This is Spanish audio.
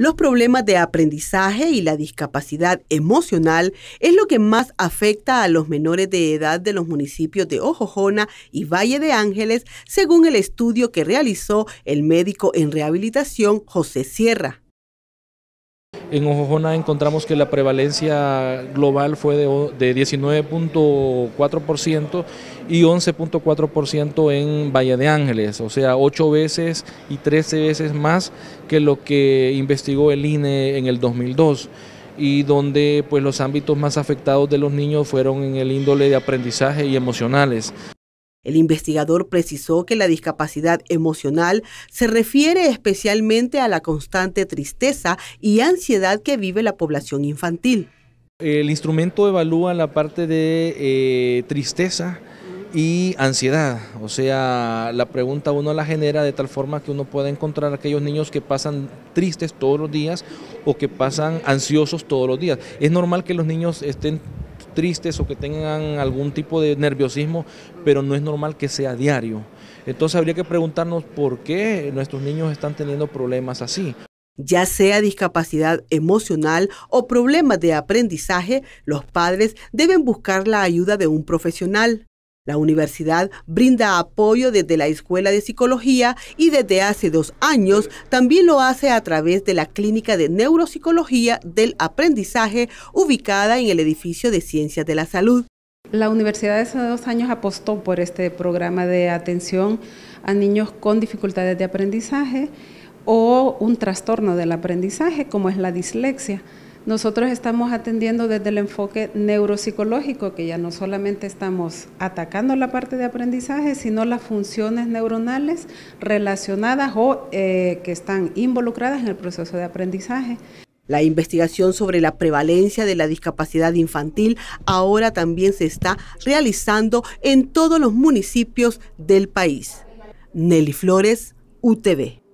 Los problemas de aprendizaje y la discapacidad emocional es lo que más afecta a los menores de edad de los municipios de Ojojona y Valle de Ángeles, según el estudio que realizó el médico en rehabilitación José Sierra. En Ojojona encontramos que la prevalencia global fue de, 19.4% y 11.4% en Valle de Ángeles, o sea, 8 veces y 13 veces más que lo que investigó el INE en el 2002 y donde pues los ámbitos más afectados de los niños fueron en el índole de aprendizaje y emocionales. El investigador precisó que la discapacidad emocional se refiere especialmente a la constante tristeza y ansiedad que vive la población infantil. El instrumento evalúa la parte de eh, tristeza y ansiedad, o sea, la pregunta uno la genera de tal forma que uno pueda encontrar aquellos niños que pasan tristes todos los días o que pasan ansiosos todos los días. Es normal que los niños estén tristes o que tengan algún tipo de nerviosismo, pero no es normal que sea diario. Entonces habría que preguntarnos por qué nuestros niños están teniendo problemas así. Ya sea discapacidad emocional o problemas de aprendizaje, los padres deben buscar la ayuda de un profesional. La universidad brinda apoyo desde la Escuela de Psicología y desde hace dos años también lo hace a través de la Clínica de Neuropsicología del Aprendizaje ubicada en el edificio de Ciencias de la Salud. La universidad hace dos años apostó por este programa de atención a niños con dificultades de aprendizaje o un trastorno del aprendizaje como es la dislexia. Nosotros estamos atendiendo desde el enfoque neuropsicológico, que ya no solamente estamos atacando la parte de aprendizaje, sino las funciones neuronales relacionadas o eh, que están involucradas en el proceso de aprendizaje. La investigación sobre la prevalencia de la discapacidad infantil ahora también se está realizando en todos los municipios del país. Nelly Flores, UTV.